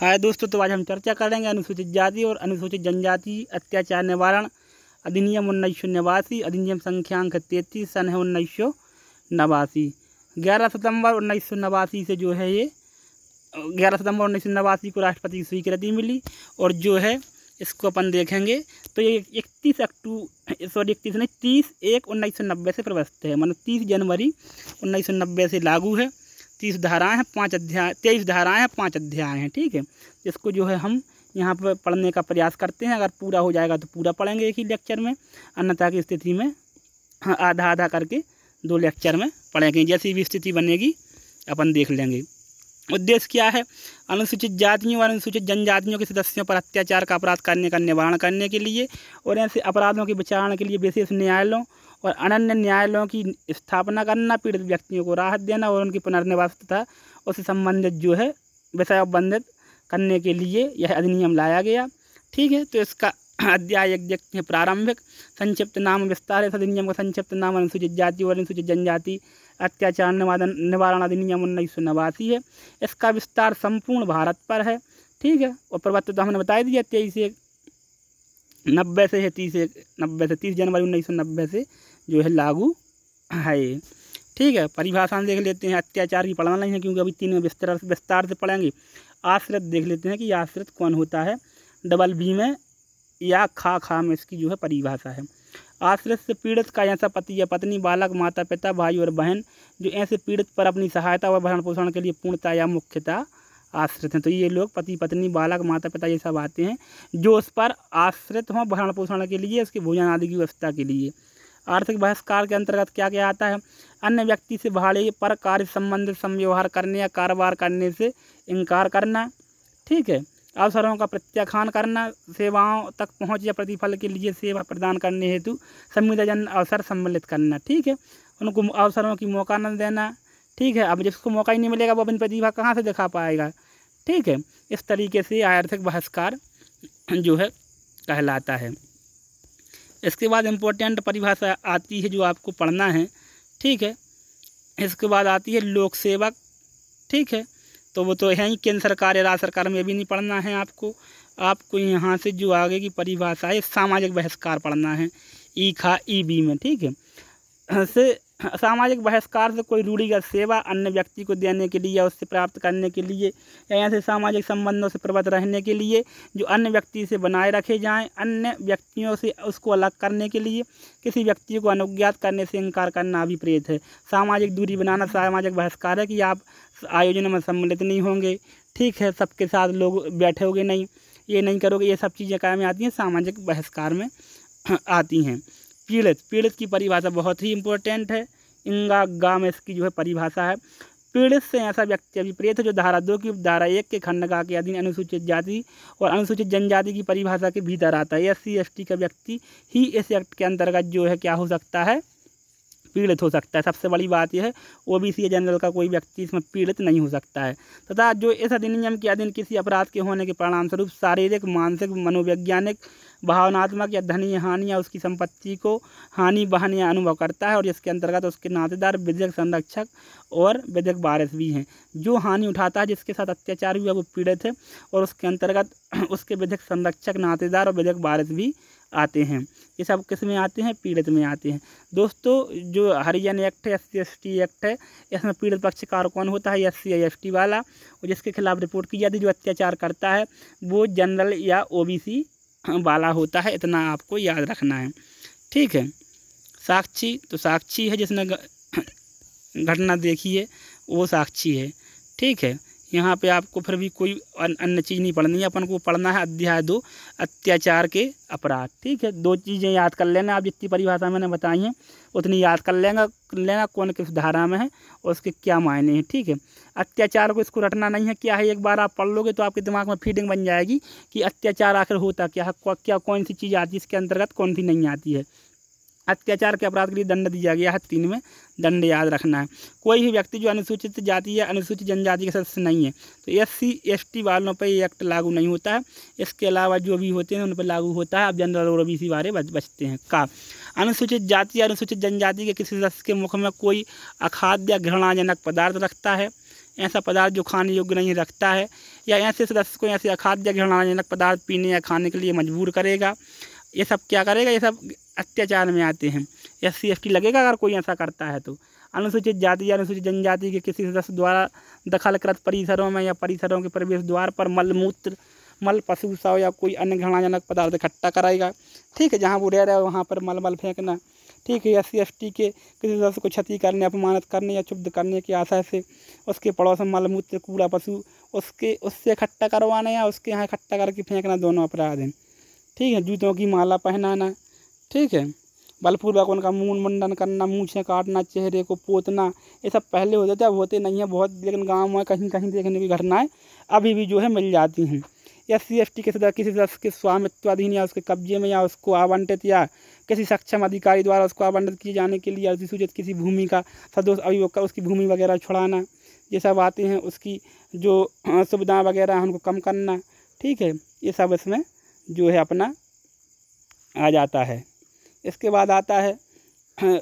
हाय दोस्तों तो आज हम चर्चा करेंगे अनुसूचित जाति और अनुसूचित जनजाति अत्याचार निवारण अधिनियम उन्नीस सौ नवासी अधिनियम संख्यांक तैतीस सन है उन्नीस सौ नवासी ग्यारह सितंबर उन्नीस सौ नवासी से जो है ये ग्यारह सितंबर उन्नीस सौ नवासी को राष्ट्रपति की स्वीकृति मिली और जो है इसको अपन देखेंगे तो ये इकतीस अक्टू सॉरी इकतीस नहीं तीस एक उन्नीस सौ नब्बे से प्रवस्थित है मतलब तीस जनवरी उन्नीस सौ नब्बे से लागू है तीस धाराएं हैं पाँच अध्याय तेईस धाराएं हैं पाँच अध्याय हैं ठीक है इसको जो है हम यहाँ पर पढ़ने का प्रयास करते हैं अगर पूरा हो जाएगा तो पूरा पढ़ेंगे एक ही लेक्चर में अन्यथा की स्थिति में आधा आधा करके दो लेक्चर में पढ़ेंगे जैसी भी स्थिति बनेगी अपन देख लेंगे उद्देश्य क्या है अनुसूचित जातियों और अनुसूचित जनजातियों के सदस्यों पर अत्याचार का अपराध करने का निवारण करने के लिए और ऐसे अपराधों के विचारण के लिए विशेष न्यायालयों और अनन्य न्यायालयों की स्थापना करना पीड़ित व्यक्तियों को राहत देना और उनकी पुनर्निवास तथा उससे संबंधित जो है विषय बंधित करने के लिए यह अधिनियम लाया गया ठीक है तो इसका अध्याय एक हैं प्रारंभिक संक्षिप्त नाम विस्तार है अधिनियम का संक्षिप्त नाम अनुसूचित जाति और अनुसूचित जनजाति अत्याचार निवारण निवारण अधिनियम उन्नीस सौ नवासी है इसका विस्तार संपूर्ण भारत पर है ठीक है और प्रवत तो हमने बता दिया तेईस एक नब्बे से है तीस एक नब्बे से तीस जनवरी उन्नीस सौ नब्बे से जो है लागू है ठीक है परिभाषा देख लेते हैं अत्याचार की पढ़ना नहीं है क्योंकि अभी तीन में विस्तार विस्तार से पढ़ेंगे आश्रित देख लेते हैं कि आश्रित कौन होता है डबल बी में या खा खा में इसकी जो है परिभाषा है आश्रित से पीड़ित का ऐसा पति या पत्नी बालक माता पिता भाई और बहन जो ऐसे पीड़ित पर अपनी सहायता व भरण पोषण के लिए पूर्णता या मुख्यता आश्रित हैं तो ये लोग पति पत्नी बालक माता पिता ये सब आते हैं जो उस पर आश्रित हों भरण पोषण के लिए उसके भोजन आदि की व्यवस्था के लिए आर्थिक बहिष्कार के अंतर्गत क्या क्या आता है अन्य व्यक्ति से भाड़े पर कार्य संबंधित संव्यवहार करने या कारोबार करने से इनकार करना ठीक है अवसरों का प्रत्याख्यान करना सेवाओं तक पहुँच या प्रतिफल के लिए सेवा प्रदान करने हेतु संविदाजन अवसर सम्मिलित करना ठीक है उनको अवसरों की मौका न देना ठीक है अब जिसको मौका ही नहीं मिलेगा वो अपनी प्रतिभा कहाँ से दिखा पाएगा ठीक है इस तरीके से आर्थिक बहिष्कार जो है कहलाता है इसके बाद इम्पोर्टेंट परिभाषा आती है जो आपको पढ़ना है ठीक है इसके बाद आती है लोक सेवक ठीक है तो वो तो है ही केंद्र सरकार या राज्य सरकार में भी नहीं पढ़ना है आपको आपको यहाँ से जो आगे की परिभाषा है सामाजिक बहिष्कार पढ़ना है ई खा ई बी में ठीक है से सामाजिक बहिष्कार से कोई रूढ़ी या सेवा अन्य व्यक्ति को देने के लिए या उससे प्राप्त करने के लिए या ऐसे सामाजिक संबंधों से प्रबत रहने के लिए जो अन्य व्यक्ति से बनाए रखे जाएं अन्य व्यक्तियों से उसको अलग करने के लिए किसी व्यक्ति को अनुज्ञात करने से इनकार करना अभिप्रेत है सामाजिक दूरी बनाना सामाजिक बहिष्कार है कि आप आयोजन में सम्मिलित नहीं होंगे ठीक है सबके साथ लोग बैठोगे नहीं ये नहीं करोगे ये सब चीज़ें कायम आती हैं सामाजिक बहिष्कार में आती हैं पीड़ित पीड़ित की परिभाषा बहुत ही इंपॉर्टेंट है इंगा गा में इसकी जो है परिभाषा है पीड़ित से ऐसा व्यक्ति अभिप्रेत है जो धारा दो की धारा एक के खंडका के अधीन अनुसूचित जाति और अनुसूचित जनजाति की परिभाषा के भीतर आता है एस सी एस टी का व्यक्ति ही इस एक्ट के अंतर्गत जो है क्या हो सकता है पीड़ित हो सकता है सबसे बड़ी बात यह है ओ बी सी जनरल का कोई व्यक्ति इसमें पीड़ित नहीं हो सकता है तथा जो इस अधिनियम के अधीन किसी अपराध के होने के परिणामस्वरूप शारीरिक मानसिक मनोवैज्ञानिक भावनात्मक या धनी हानि या उसकी संपत्ति को हानि बहन या अनुभव करता है और इसके अंतर्गत उसके नातेदार विधेयक संरक्षक और विधेयक वारिस भी हैं जो हानि उठाता है जिसके साथ अत्याचार हुआ वो पीड़ित है और उसके अंतर्गत उसके विधेयक संरक्षक नातेदार और विधेयक वारिस भी आते हैं ये सब किस में आते हैं पीड़ित में आते हैं दोस्तों जो हरिजन एक्ट है एस सी एक्ट है इसमें पीड़ित पक्षकार कौन होता है एस सी एस टी वाला और जिसके खिलाफ रिपोर्ट की जाती है जो अत्याचार करता है वो जनरल या ओ वाला होता है इतना आपको याद रखना है ठीक है साक्षी तो साक्षी है जिसने घटना देखी है वो साक्षी है ठीक है यहाँ पे आपको फिर भी कोई अन्य चीज़ नहीं पढ़नी है अपन को पढ़ना है अध्याय दो अत्याचार के अपराध ठीक है दो चीज़ें याद कर लेना आप जितनी परिभाषा मैंने बताई हैं उतनी याद कर लेंगे लेना कौन किस धारा में है और उसके क्या मायने हैं ठीक है अत्याचार को इसको रटना नहीं है क्या है एक बार आप पढ़ लोगे तो आपके दिमाग में फीडिंग बन जाएगी कि अत्याचार आखिर होता क्या है क्या कौन सी चीज़ आती है इसके अंतर्गत कौन सी नहीं आती है अत्याचार के अपराध के लिए दंड दिया गया है तीन में दंड याद रखना है कोई भी व्यक्ति जो अनुसूचित जाति या अनुसूचित जनजाति के सदस्य नहीं है तो एस सी एस टी वालों पर ये एक्ट लागू नहीं होता है इसके अलावा जो भी होते हैं उन पर लागू होता है अब जनरल और ओबीसी वाले बच, बचते हैं का अनुसूचित जाति या अनुसूचित जनजाति के किसी सदस्य के मुख में कोई अखाद्य या घृणाजनक पदार्थ रखता है ऐसा पदार्थ जो खाने योग्य नहीं रखता है या ऐसे सदस्य को ऐसे अखाद्य घृणाजनक पदार्थ पीने या खाने के लिए मजबूर करेगा ये सब क्या करेगा ये सब अत्याचार में आते हैं एस सी एस टी लगेगा अगर कोई ऐसा करता है तो अनुसूचित जाति या अनुसूचित जनजाति के किसी सदस्य द्वारा दखलकृत परिसरों में या परिसरों के प्रवेश द्वार पर मलमूत्र मल पशु साव या कोई अन्य घृणाजनक पदार्थ इकट्ठा कराएगा ठीक है जहाँ वो रह रहे हो वहाँ पर मल मल फेंकना ठीक है एस सी के किसी सदस्य को क्षति करने अपमानित करने या क्षुब्ध करने की आशा से उसके पड़ोस में मलमूत्र कूड़ा पशु उसके उससे इकट्ठा करवाना या उसके यहाँ इकट्ठा करके फेंकना दोनों अपराध हैं ठीक है जूतों की माला पहनाना ठीक है बलपूर भगवान का मून मंडन करना मूछें काटना चेहरे को पोतना ये सब पहले होते थे अब होते नहीं हैं बहुत लेकिन गाँव में कहीं कहीं देखने की घटनाएँ अभी भी जो है मिल जाती हैं या सी एस टी के सदस्य किसी सदस्य के स्वामित्वाधीन या उसके कब्जे में या उसको आवंटित या किसी सक्षम अधिकारी द्वारा उसको आवंटित किए जाने के लिए अधिसूचित किसी भूमि का सदोष अभियोग कर उसकी भूमि वगैरह छुड़ाना ये सब आते हैं उसकी जो सुविधाएँ वगैरह हैं उनको कम करना ठीक है ये सब इसमें जो है अपना आ जाता है इसके बाद आता है हाँ,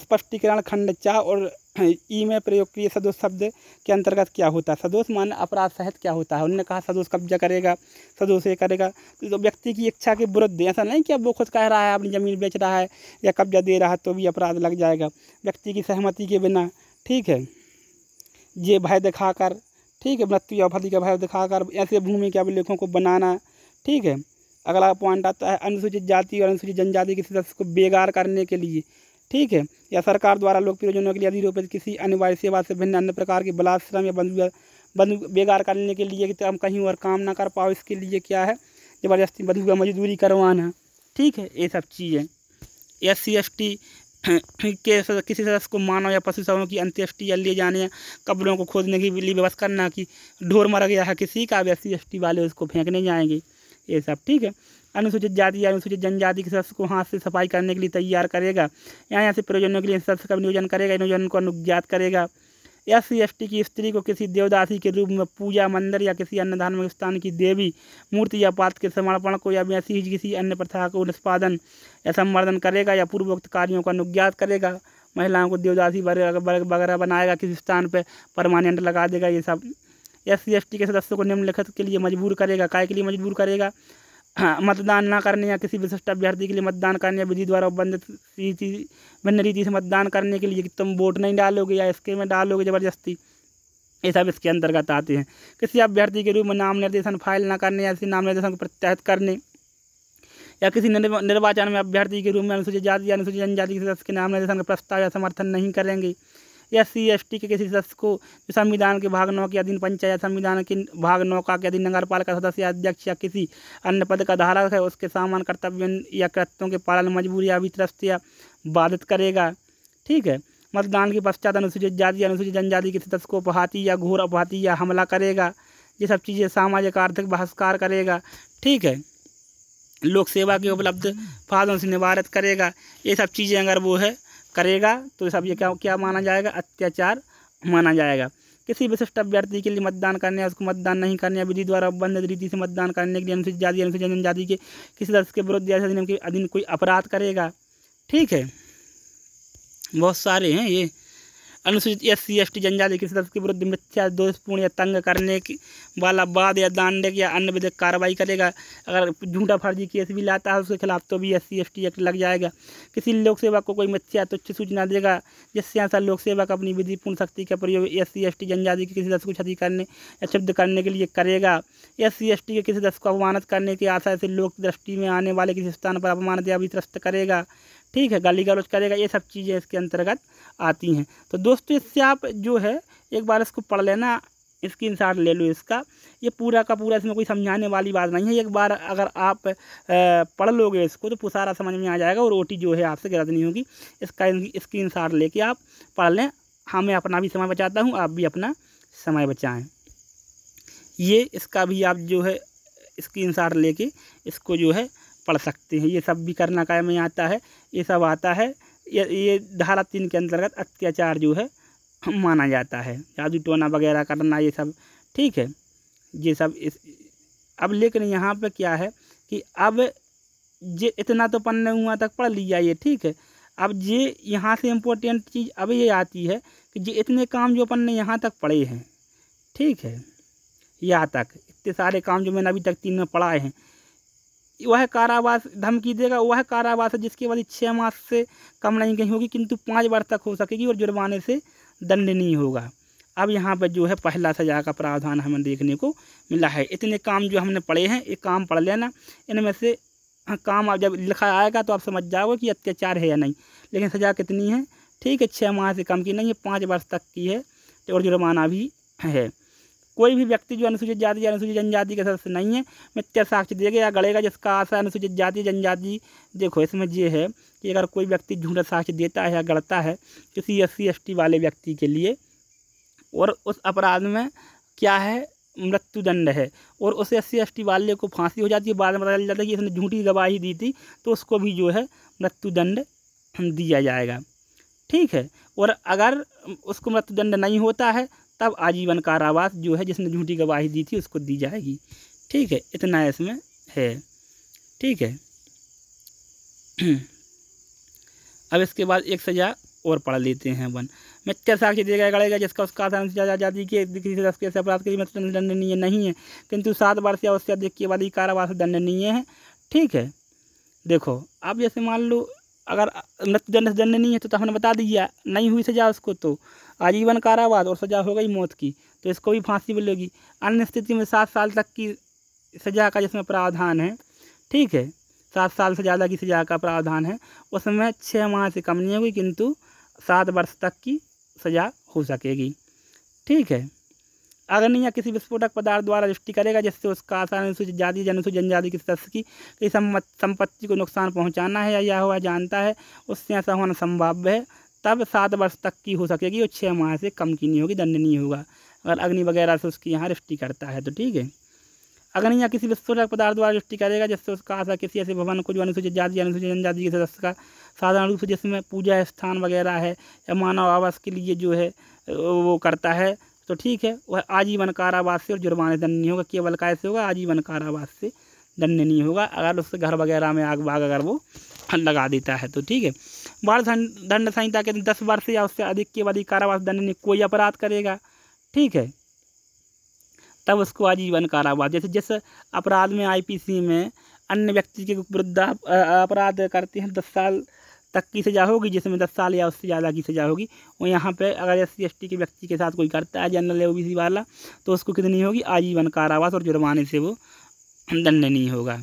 स्पष्टीकरण खंड चा और हाँ, ई में प्रयोग किए सदोष शब्द के अंतर्गत क्या होता है सदोष मान अपराध सहित क्या होता है उन्होंने कहा सदोष कब्जा करेगा सदोष ये करेगा तो व्यक्ति की इच्छा के विरुद्ध ऐसा नहीं कि अब वो खुद कह रहा है अपनी ज़मीन बेच रहा है या कब्जा दे रहा है तो भी अपराध लग जाएगा व्यक्ति की सहमति के बिना ठीक है ये भय दिखाकर ठीक है मृत्यु या का भय दिखाकर ऐसे भूमि के अभिलेखों को बनाना ठीक है अगला पॉइंट आता है अनुसूचित जाति और अनुसूचित जनजाति के सदस्य को बेगार करने के लिए ठीक है या सरकार द्वारा लोक प्रयोजनों के लिए यदि रुपये किसी अनिवार्य सेवा से भिन्न अन्य प्रकार के बलाश्रम या बंद बंद बेगार करने के लिए कि तो हम कहीं और काम ना कर पाओ इसके लिए क्या है ज़बरदस्ती हुआ मजदूरी करवाना ठीक है ये सब चीज़ें एस सी एस टी के किसी सदस्य को मानव या पशु शवों की अंत्येष्टि या लिए जाने या कब्रों को खोदने के लिए व्यवस्था करना कि ढोर मर गया है किसी का भी एस सी एस टी वाले उसको फेंकने जाएंगे ये सब ठीक है अनुसूचित जाति या अनुसूचित जनजाति के सदस्य को हाथ से सफाई करने के लिए तैयार करेगा या यहाँ से प्रयोजनों के लिए सदस्य का नियोजन करेगा नियोजन को अनुज्ञात करेगा एस सी एस टी की स्त्री को किसी देवदासी के रूप में पूजा मंदिर या किसी अन्य धार्मिक स्थान की देवी मूर्ति या पात्र के समर्पण को या ऐसी ही किसी अन्य प्रथा को निष्पादन या संवर्धन करेगा या पूर्वोक्त कार्यों का अनुज्ञात करेगा महिलाओं को देवदासी वगैरह बनाएगा किसी स्थान पर परमानेंट लगा देगा ये सब एस सी के सदस्यों को निम्नलिखित के लिए मजबूर करेगा काय के लिए मजबूर करेगा मतदान ना करने या किसी विशिष्ट अभ्यर्थी के लिए मतदान करने या विधि द्वारा बंधित रीति भिन्न रीति से मतदान करने के लिए कि तुम वोट नहीं डालोगे या इसके में डालोगे ज़बरदस्ती ये सब इसके अंतर्गत आते हैं किसी अभ्यर्थी के रूप में नाम निर्देशन फाइल ना करने या किसी नाम निर्देशन को प्रत्याहित करने या किसी निर्वाचन में अभ्यर्थी के रूप में अनुसूचित जाति या अनुसूचित जनजाति के सदस्य के नाम निर्देशन का प्रस्ताव या समर्थन नहीं करेंगे एस सी एस टी के किसी सदस्य को जो संविधान के भाग नौ के अधीन पंचायत संविधान के भाग नौ का के अधीन नगर पालिका सदस्य अध्यक्ष या किसी अन्य पद का धारक है उसके सामान कर्तव्य या कृत्यों के पालन मजबूरी या वित्रस्त या बाधित करेगा ठीक है मतदान के पश्चात अनुसूचित जाति अनुसूचित जनजाति के सदस्य को उपहाती या घोर अपहाती या हमला करेगा ये सब चीज़ें सामाजिक आर्थिक बहिष्कार करेगा ठीक है लोक सेवा की उपलब्ध फादों से निवारित करेगा ये सब चीज़ें अगर वो है करेगा तो सब ये क्या क्या माना जाएगा अत्याचार माना जाएगा किसी विशिष्ट अभ्यर्थी के लिए मतदान करने या उसको मतदान नहीं करने या विधि द्वारा बंद रीति से मतदान करने के लिए अनुसूचित जाति अनुसूचित जनजाति के किसी दर्श के विरुद्ध या अधिनियम के अधीन कोई अपराध करेगा ठीक है बहुत सारे हैं ये अनुसूचित एस सी एस टी जनजाति के सदस्य के विरुद्ध मिथ्या दोषपूर्ण या तंग करने की वाला बाद या दांडक या अन्य विधिक कार्रवाई करेगा अगर झूठा फर्जी केस भी लाता है उसके खिलाफ तो भी S C S T act लग जाएगा किसी लोक सेवा को कोई मिथ्या तुच्छ सूचना देगा जिससे ऐसा लोक सेवक अपनी विधिपूर्ण शक्ति का प्रयोग एस सी एस टी जनजाति के किसी सदस्य को क्षति करने या क्षुब्ध करने के लिए करेगा एस सी एस टी के किसी सदस्य को अपमानित करने की आशा से लोक दृष्टि में आने वाले किसी स्थान पर अपमानित या त्रस्त करेगा ठीक है गाली गलौज करेगा ये सब चीज़ें इसके अंतर्गत आती हैं तो दोस्तों इससे आप जो है एक बार इसको पढ़ लेना स्क्रीन शॉट ले लो इसका ये पूरा का पूरा इसमें कोई समझाने वाली बात नहीं है एक बार अगर आप पढ़ लोगे इसको तो सारा समझ में आ जाएगा और रोटी जो है आपसे गलत नहीं होगी इसका स्क्रीन शॉट लेके आप पढ़ लें हाँ मैं अपना भी समय बचाता हूँ आप भी अपना समय बचाएँ ये इसका भी आप जो है स्क्रीन शॉट लेके इसको जो है पढ़ सकते हैं ये सब भी करना कायम में आता है ये सब आता है ये ये धारा तीन के अंतर्गत अत्याचार जो है माना जाता है जादू टोना वगैरह करना ये सब ठीक है ये सब इस अब लेकिन यहाँ पे क्या है कि अब जे इतना तो पन्ने हुआ तक पढ़ लिया ये ठीक है अब ये यहाँ से इम्पोर्टेंट चीज़ अब ये आती है कि जे इतने काम जो अपन ने यहाँ तक पढ़े हैं ठीक है यहाँ तक इतने सारे काम जो मैंने अभी तक तीन में पढ़ाए हैं वह कारावास धमकी देगा वह कारावास है जिसकी अवधि छः मास से कम नहीं कहीं होगी किंतु पाँच वर्ष तक हो सकेगी और जुर्माने से दंडनीय होगा अब यहाँ पर जो है पहला सजा का प्रावधान हमें देखने को मिला है इतने काम जो हमने पढ़े हैं ये काम पढ़ लेना इनमें से काम अब जब लिखा आएगा तो आप समझ जाओगे कि अत्याचार है या नहीं लेकिन सज़ा कितनी है ठीक है छः माह से कम की नहीं है पाँच वर्ष तक की है और जुर्माना भी है कोई भी व्यक्ति जो अनुसूचित जाति या अनुसूचित जनजाति का सदस्य नहीं है मित्र साक्ष्य देगा या गड़ेगा जिसका आशा अनुसूचित जाति जनजाति देखो इसमें ये है कि अगर कोई व्यक्ति झूठा साक्ष्य देता है या गढ़ता है किसी एस सी वाले व्यक्ति के लिए और उस अपराध में क्या है मृत्युदंड है और उस एस सी वाले को फांसी हो जाती है बाद में पता चल जाता है कि इसने झूठी गवाही दी थी तो उसको भी जो है मृत्युदंड दिया जाएगा ठीक है और अगर उसको मृत्युदंड नहीं होता है तब आजीवन कारावास जो है जिसने झूठी गवाही दी थी उसको दी जाएगी ठीक है इतना इसमें है ठीक है अब इसके बाद एक सजा और पढ़ लेते हैं वन मिथ्या साक्षी दिया गया जिसका उसका आसान से ज्यादा जाति के किसी से दस के अपराध के लिए दंडनीय नहीं है किंतु सात वर्ष या उससे अधिक के बाद ही कारावास दंडनीय है ठीक है देखो अब जैसे मान लो अगर मृत्युदंड दंडनीय है तो, तो हमने बता दिया नहीं हुई सजा उसको तो आजीवन कारावास और सज़ा हो गई मौत की तो इसको भी फांसी मिलेगी अन्य स्थिति में सात साल तक की सज़ा का जिसमें प्रावधान है ठीक है सात साल से ज़्यादा की सज़ा का प्रावधान है उसमें छः माह से कम नहीं होगी किंतु सात वर्ष तक की सज़ा हो सकेगी ठीक है नहीं या किसी विस्फोटक पदार्थ द्वारा दृष्टि करेगा जिससे उसका आसान अनुसूचित जाति या अनुसूचित जनजाति किसी सदस्य की संपत्ति को नुकसान पहुंचाना है या यह हुआ जानता है उससे ऐसा होना संभाव्य है तब सात वर्ष तक की हो सकेगी और छः माह से कम की नहीं होगी दंड नहीं होगा अगर अग्नि वगैरह से उसकी यहाँ रिष्टि करता है तो ठीक है अग्नि या किसी विस्फोटक पदार्थ द्वारा रिष्टि करेगा जिससे उसका आशा किसी ऐसे भवन को जो अनुसूचित जाति अनुसूचित जनजाति के सदस्य का साधारण रूप से जिसमें पूजा स्थान वगैरह है या मानव आवास के लिए जो है वो करता है तो ठीक है वह आजीवन कारावास से और जुर्माने दंड नहीं होगा केवल कैसे होगा आजीवन कारावास से दंड नहीं होगा अगर उसके घर वगैरह में आग बाग अगर वो लोकखंड लगा देता है तो ठीक है बाल दंड संहिता के दस वर्ष या उससे अधिक के वाली कारावास दंड में कोई अपराध करेगा ठीक है तब उसको आजीवन कारावास जैसे जिस अपराध में आईपीसी में अन्य व्यक्ति के विरुद्ध अपराध करते हैं दस साल तक की सज़ा होगी जिसमें दस साल या उससे ज़्यादा की सज़ा होगी और यहाँ पे अगर एस सी के व्यक्ति के साथ कोई करता है जनरल ओ बी वाला तो उसको कितनी होगी आजीवन कारावास और जुर्माने से वो दंडनीय होगा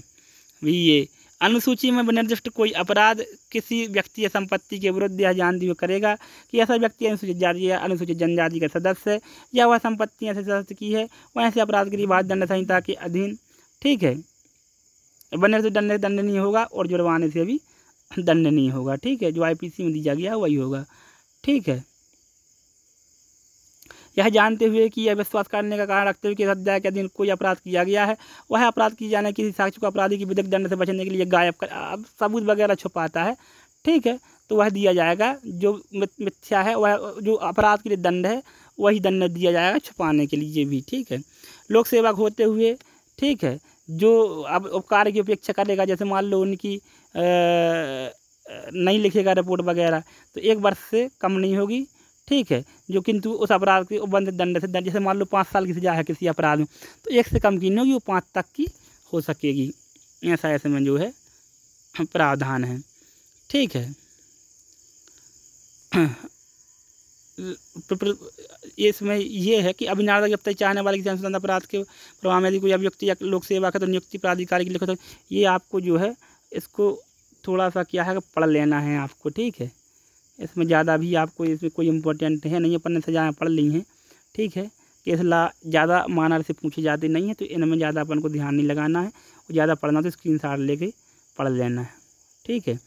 भी ये अनुसूची में निर्दिष्ट कोई अपराध किसी व्यक्ति या संपत्ति के विरुद्ध यह जान हुए करेगा कि ऐसा व्यक्ति अनुसूचित जाति या अनुसूचित जनजाति का सदस्य है या वह संपत्ति ऐसे सदस्य की है वह ऐसे अपराध के लिए बात दंड संहिता के अधीन ठीक है वन्य तो दंड दंडनीय होगा और जुर्माने से भी दंडनीय होगा ठीक है जो आई में दिया गया वही होगा ठीक है यह जानते हुए कि यह विश्वास करने का कारण रखते हुए कि अध्याय के अधीन कोई अपराध किया गया है वह अपराध किए जाने किसी साक्ष्य को अपराधी की विधिक दंड से बचने के लिए गायब कर अब सबूत वगैरह छुपाता है ठीक है तो वह दिया जाएगा जो मिथ्या है वह जो अपराध के लिए दंड है वही दंड दिया जाएगा छुपाने के लिए भी ठीक है लोक सेवक होते हुए ठीक है जो अब उपकार की अपेक्षा करेगा जैसे मान लो उनकी आ, नहीं लिखेगा रिपोर्ट वगैरह तो एक वर्ष से कम नहीं होगी ठीक है जो किंतु उस अपराध के बंद दंड से दंड जैसे मान लो पाँच साल की सजा है किसी अपराध में तो एक से कम की नहीं होगी वो पाँच तक की हो सकेगी ऐसा ऐसे में जो है प्रावधान है ठीक है इसमें यह है कि अभिनादा गिरफ्तारी चाहने वाले किसी अनुसंधान अपराध के प्रभाव में कोई अभियुक्ति या लोक सेवा का तो नियुक्ति प्राधिकारी की लिखो तो ये आपको जो है इसको थोड़ा सा क्या है पढ़ लेना है आपको ठीक है इसमें ज़्यादा भी आपको इसमें कोई इम्पोर्टेंट है नहीं अपन ने सजाएँ पढ़ ली हैं ठीक है ला ज़्यादा मानर से पूछे जाते नहीं है तो इनमें ज़्यादा अपन को ध्यान नहीं लगाना है और ज़्यादा पढ़ना तो स्क्रीन ले लेके पढ़ लेना है ठीक है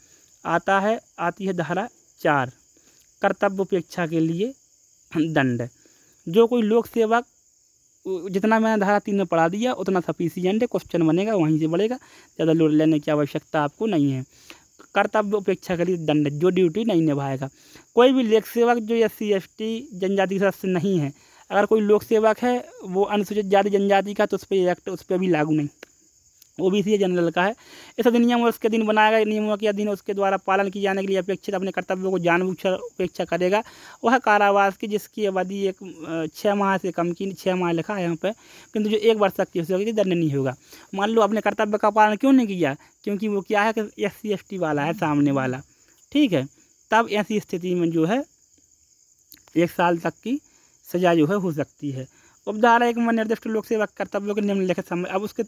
आता है आती है धारा चार कर्तव्य उपेक्षा के लिए दंड जो कोई लोक सेवक जितना मैंने धारा तीन में पढ़ा दिया उतना सफिशियंट है क्वेश्चन बनेगा वहीं से बढ़ेगा ज़्यादा लोड लेने की आवश्यकता आपको नहीं है कर्तव्य उपेक्षा करी दंड जो ड्यूटी नहीं निभाएगा कोई भी लेक सेवक जो एस सी एस टी जनजाति के सदस्य नहीं है अगर कोई लोक सेवक है वो अनुसूचित जाति जनजाति का तो उस पर एक्ट उस पर भी लागू नहीं ओ बी सी जनरल का है इस अधिनियम तो नियम उसके दिन बनाएगा नियमों के अधीन उसके द्वारा पालन किए जाने के लिए अपेक्षित अपने कर्तव्यों को जानबूझ उपेक्षा करेगा वह कारावास की जिसकी अवधि एक छः माह से कम की छः माह लिखा है यहाँ पर किंतु जो एक वर्ष तक की हो दंड दंडनीय होगा मान लो अपने कर्तव्य का पालन क्यों नहीं किया क्योंकि वो क्या है कि एस सी वाला है सामने वाला ठीक है तब ऐसी स्थिति में जो है एक साल तक की सज़ा जो है हो सकती है उपधारा एक में निर्दिष्ट लोक सेवा कर्तव्यों के निम्नलिखित समय अब उसके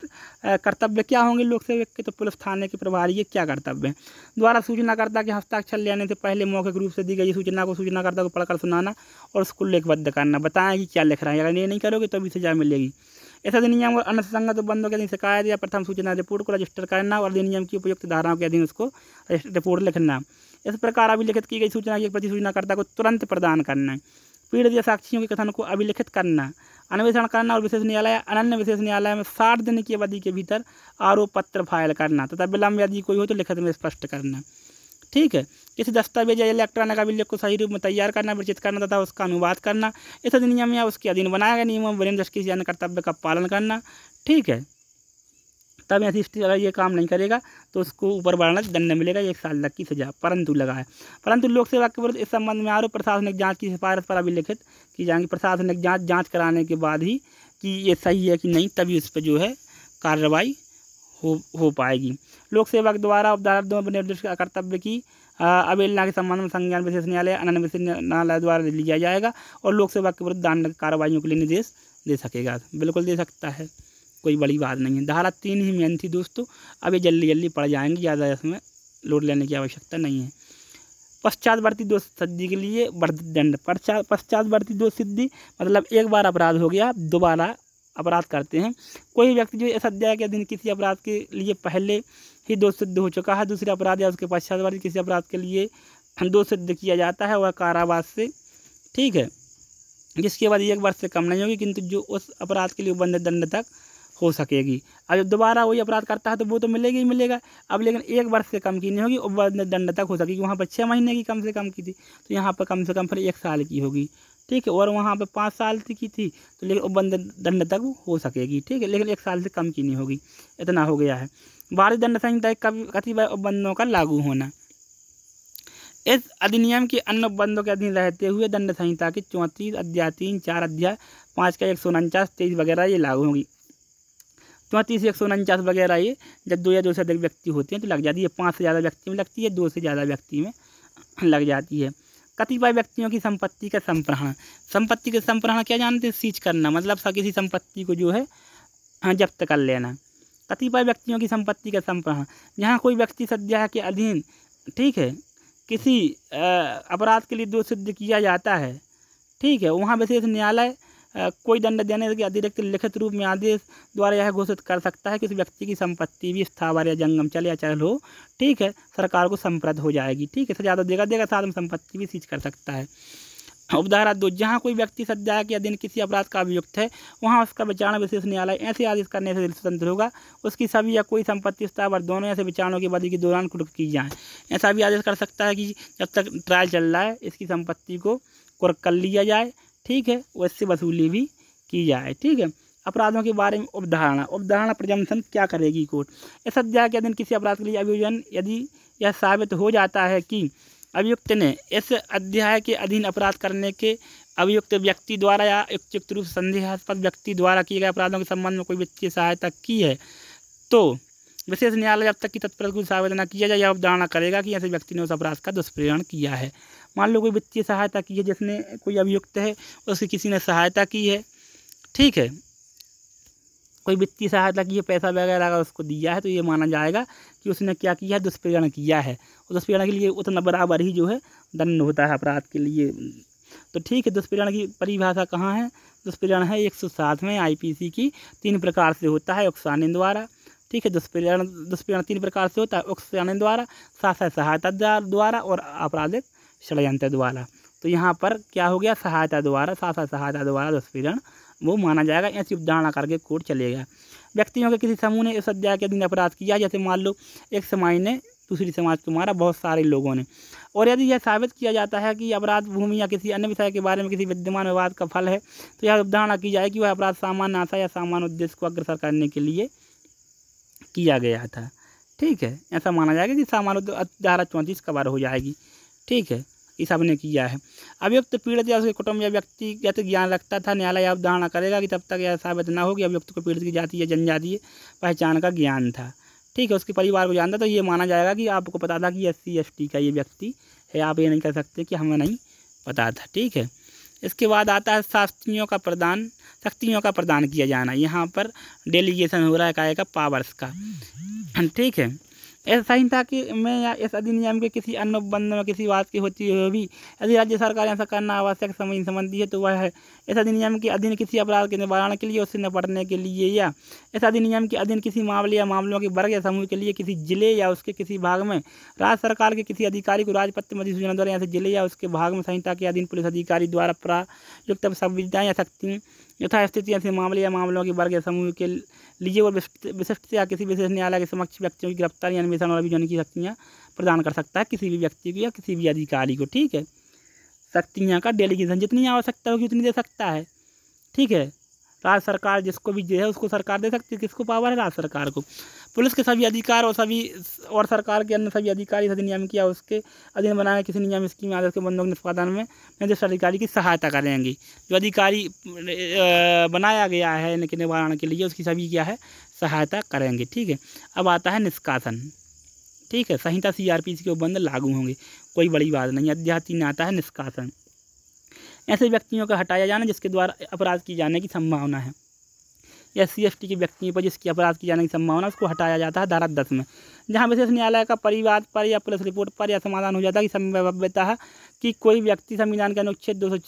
कर्तव्य क्या होंगे लोक सेवक के तो पुलिस थाने के प्रभारी ये क्या कर्तव्य है द्वारा सूचनाकर्ता के हस्ताक्षर लेने से पहले मौखिक रूप से दी गई सूचना को सूचनाकर्ता को पढ़कर सुनाना और उसको लेखबद्ध करना बताएं कि क्या लिख रहा है अगर ये नहीं करोगे तभी अभी सजा मिलेगी ऐसा अधिनियम और अन्य संगत बंदों के अधिन शिकायत या प्रथम सूचना रिपोर्ट को रजिस्टर करना और अधिनियम की उपयुक्त धाराओं के अधीन उसको रिपोर्ट लिखना इस प्रकार अभिलिखित की गई सूचना की प्रति सूचनाकर्ता को तुरंत प्रदान करना पीड़ित या साक्षियों के कथन को अभिलिखित करना अन्वेषण करना और विशेष न्यायालय अनन्य विशेष न्यायालय में साठ दिन की अवधि के भीतर आरोप पत्र फाइल करना तथा विलंब यदि कोई हो तो लिखित में स्पष्ट करना ठीक है किसी दस्तावेज या इलेक्ट्रॉनिक अभिलेख को सही रूप में तैयार करना विचित करना तथा उसका अनुवाद करना इस अधिनियम या उसके अधीन बनाया गया नियमों वरिंद दृष्टि से अन्य कर्तव्य का पालन करना ठीक है तब यदि अगर ये काम नहीं करेगा तो उसको ऊपर बढ़ना दंड मिलेगा एक साल तक की सजा परंतु लगा है परंतु लोक सेवा के विरुद्ध इस संबंध में आरोप प्रशासनिक जांच की सिफारिश पर अभिलिखित की जाएंगी प्रशासनिक जाँच जाँच कराने के बाद ही कि ये सही है कि नहीं तभी उस पर जो है कार्रवाई हो हो पाएगी लोक सेवा के द्वारा उपदार्थों पर निर्देश कर्तव्य की अवेलना के संबंध में संज्ञान विशेष न्यायालय अनन्य विशेष न्यायालय द्वारा लिया जाएगा और लोक सेवा के विरुद्ध दान कार्रवाइयों के लिए निर्देश दे सकेगा बिल्कुल दे सकता है कोई बड़ी बात नहीं है धारा तीन ही मेन थी दोस्तों अब ये जल्दी जल्दी पड़ जाएंगी ज़्यादा इसमें लोड लेने की आवश्यकता नहीं है पश्चातवर्ती दोष सिद्धि के लिए वर्धित दंड पश्चातवर्ती दोष सिद्धि मतलब एक बार अपराध हो गया दोबारा अपराध करते हैं कोई व्यक्ति जो इस अध्याय के अधीन किसी अपराध के लिए पहले ही दोष सिद्ध हो चुका है दूसरे अपराध या उसके पश्चातवर्ती किसी अपराध के लिए दोष सिद्ध किया जाता है वह कारावास से ठीक है जिसके बाद एक वर्ष से कम नहीं होगी किंतु जो उस अपराध के लिए बंद दंड तक हो सकेगी अब जब दोबारा वही अपराध करता है तो वो तो मिलेगी ही मिलेगा अब लेकिन एक वर्ष से कम की नहीं होगी और दंड तक हो सकेगी वहाँ पर छः महीने की कम से कम की थी तो यहाँ पर कम से कम फिर एक साल की होगी ठीक है और वहाँ पर पाँच साल की थी तो लेकिन उपबंध दंड तक हो सकेगी ठीक है लेकिन एक साल से कम की नहीं होगी इतना हो गया है भारतीय दंड संहिता कथित कतिपय उपबंधों का लागू होना इस अधिनियम के अन्य उपबंधों के अधीन रहते हुए दंड संहिता के चौंतीस अध्याय तीन चार अध्याय पाँच का एक सौ उनचास तेईस वगैरह ये लागू होंगी चौंतीस एक सौ उनचास वगैरह ये जब दो या दो से अधिक व्यक्ति होते हैं तो लग जाती है पाँच से ज़्यादा व्यक्ति में लगती है दो से ज़्यादा व्यक्ति में लग जाती है कतिपय व्यक्तियों की संपत्ति का संप्रहण संपत्ति का संप्रहण क्या जानते हैं सीच करना मतलब किसी संपत्ति को जो है हाँ, जब्त कर लेना कतिपय व्यक्तियों की संपत्ति का संप्रहण यहाँ कोई व्यक्ति सद्या के अधीन ठीक है किसी अपराध के लिए दो सिद्ध किया जाता है ठीक है वहाँ विशेष न्यायालय कोई दंड देने के अतिरिक्त लिखित रूप में आदेश द्वारा यह घोषित कर सकता है कि व्यक्ति की संपत्ति भी स्थावर या जंगम चल या चल हो ठीक है सरकार को संप्रद हो जाएगी ठीक है सजा तो देगा देगा साथ में संपत्ति भी सीज कर सकता है उपधारा दो जहाँ कोई व्यक्ति सज्जा के अधीन किसी अपराध का अभियुक्त है वहाँ उसका विचारण विशेष न्यायालय ऐसे आदेश करने से स्वतंत्र होगा उसकी सभी या कोई संपत्ति स्थावर दोनों ऐसे विचारणों की अवधि के दौरान कुर्क की जाए ऐसा भी आदेश कर सकता है कि जब तक ट्रायल चल रहा है इसकी संपत्ति को कुर्क कर लिया जाए ठीक है वैसे वसूली भी की जाए ठीक है अपराधों के बारे में उपधारणा उपधारणा प्रजम्सन क्या करेगी कोर्ट इस अध्याय के अधीन किसी अपराध के लिए अभियोजन यदि यह साबित हो जाता है कि अभियुक्त ने इस अध्याय के अधीन अपराध करने के अभियुक्त व्यक्ति द्वारा या उपयुक्त रूप संदेहास्पद व्यक्ति द्वारा किए गए अपराधों के संबंध में कोई वित्तीय सहायता की है तो विशेष न्यायालय जब तक कि तत्पर को साबित किया जाए यह अवधारणा करेगा कि ऐसे व्यक्ति ने उस अपराध का दुष्प्रेरण किया है मान लो कोई वित्तीय सहायता की है जिसने कोई अभियुक्त है उसकी किसी ने सहायता की है ठीक है कोई वित्तीय सहायता की है पैसा वगैरह अगर उसको दिया है तो ये माना जाएगा कि उसने क्या किया है दुष्प्रेरण किया है और दुष्प्रेरण के लिए उतना बराबर ही जो है दंड होता है अपराध के लिए तो ठीक है दुष्प्रेरण की परिभाषा कहाँ है दुष्प्रेरण है एक सौ सात में आईपीसी की तीन प्रकार से होता है उकसाने द्वारा ठीक है दुष्प्रेरण दुष्प्रेरण तीन प्रकार से होता है उकसाने द्वारा शासन सहायता द्वारा और आपराधिक षडयंत्र द्वारा तो यहाँ पर क्या हो गया सहायता द्वारा सासा सहायता द्वारा दुष्पीड़न वो माना जाएगा या सिर्फ धारणा करके कोर्ट चलेगा व्यक्तियों के किसी समूह ने इस अध्याय के अधीन अपराध किया जैसे मान लो एक समाज ने दूसरी समाज को मारा बहुत सारे लोगों ने और यदि यह साबित किया जाता है कि अपराध भूमि या किसी अन्य विषय के बारे में किसी विद्यमान विवाद का फल है तो यह धारणा की जाए कि वह अपराध सामान्य आशा या सामान्य उद्देश्य को अग्रसर करने के लिए किया गया था ठीक है ऐसा माना जाएगा कि सामान्य धारा चौंतीस कवर हो जाएगी ठीक है इस आपने किया है अभियुक्त पीड़ित या उसके कुटुंब या व्यक्ति तो ज्ञान रखता था न्यायालय अवधारणा करेगा कि तब तक यह साबित ना हो कि अभियुक्त को पीड़ित की जाति या जनजातीय पहचान का ज्ञान था ठीक है उसके परिवार को जानता तो ये माना जाएगा कि आपको पता था कि एस सी का ये व्यक्ति है आप ये नहीं कह सकते कि हमें नहीं पता था ठीक है इसके बाद आता है शास्त्रियों का प्रदान शक्तियों का प्रदान किया जाना यहाँ पर डेलीगेशन हो रहा है का पावर्स का ठीक है ऐसा ही था कि में या इस अधिनियम के किसी अन्य बंद में किसी बात की होती हुई भी यदि राज्य सरकार ऐसा करना आवश्यक समय संबंधी है तो वह है इस अधिनियम के अधीन किसी अपराध के निवारण के लिए उससे निपटने के लिए या इस अधिनियम के अधीन किसी मामले या मामलों के वर्ग या समूह के लिए किसी जिले या उसके किसी भाग में राज्य सरकार के किसी अधिकारी को राजपत्र अधिसूचना द्वारा ऐसे जिले या उसके भाग में संहिता के अधीन पुलिस अधिकारी द्वारा प्रायुक्त संविधाएँ या शक्ति यथास्थिति ऐसे मामले या मामलों के वर्ग या समूह के लीजिए और विशिष्ट या किसी विशेष न्यायालय के समक्ष व्यक्तियों की गिरफ्तारी अन्वेषण और अभिजन की शक्तियाँ प्रदान कर सकता है किसी भी व्यक्ति को या किसी भी अधिकारी को ठीक है शक्तियाँ का डेलीगेशन जितनी आवश्यकता होगी उतनी दे सकता है ठीक है राज्य सरकार जिसको भी दे है उसको सरकार दे सकती है किसको पावर है राज्य सरकार को पुलिस के सभी अधिकार और सभी और सरकार के अन्य सभी अधिकार इस अधिनियम की या उसके अधीन बनाए किसी नियम स्कीम आदर्श के बंदों के निष्पादन में निर्देश अधिकारी की सहायता करेंगी जो अधिकारी बनाया गया है इनके निवारण के लिए उसकी सभी क्या है सहायता करेंगे ठीक है अब आता है निष्कासन ठीक है संहिता सी आर पी के उपबंध लागू होंगे कोई बड़ी बात नहीं अध्याय तीन आता है निष्कासन ऐसे व्यक्तियों का हटाया जाना जिसके द्वारा अपराध किए जाने की संभावना है या सी एस टी के व्यक्ति पर जिसकी अपराध की जाने की संभावना उसको हटाया जाता है धारा दस में जहाँ विशेष न्यायालय का परिवाद पर या पुलिस रिपोर्ट पर यह समाधान हो जाता है कि संभव्यता है कि कोई व्यक्ति संविधान के अनुच्छेद दो